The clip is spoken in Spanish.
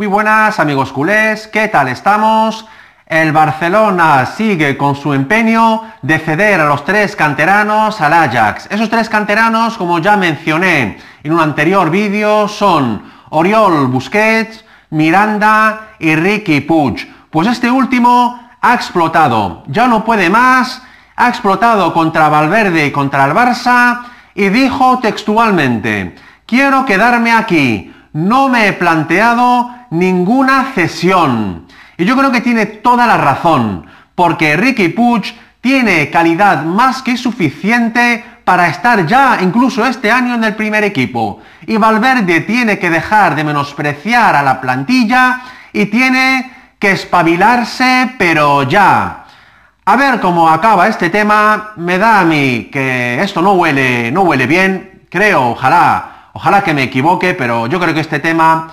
Muy buenas amigos culés, ¿qué tal estamos? El Barcelona sigue con su empeño de ceder a los tres canteranos al Ajax. Esos tres canteranos, como ya mencioné en un anterior vídeo, son Oriol Busquets, Miranda y Ricky Puig. Pues este último ha explotado, ya no puede más, ha explotado contra Valverde y contra el Barça y dijo textualmente, quiero quedarme aquí, no me he planteado ninguna cesión. Y yo creo que tiene toda la razón, porque Ricky Puch tiene calidad más que suficiente para estar ya incluso este año en el primer equipo. Y Valverde tiene que dejar de menospreciar a la plantilla y tiene que espabilarse, pero ya. A ver cómo acaba este tema, me da a mí que esto no huele, no huele bien, creo, ojalá, ojalá que me equivoque, pero yo creo que este tema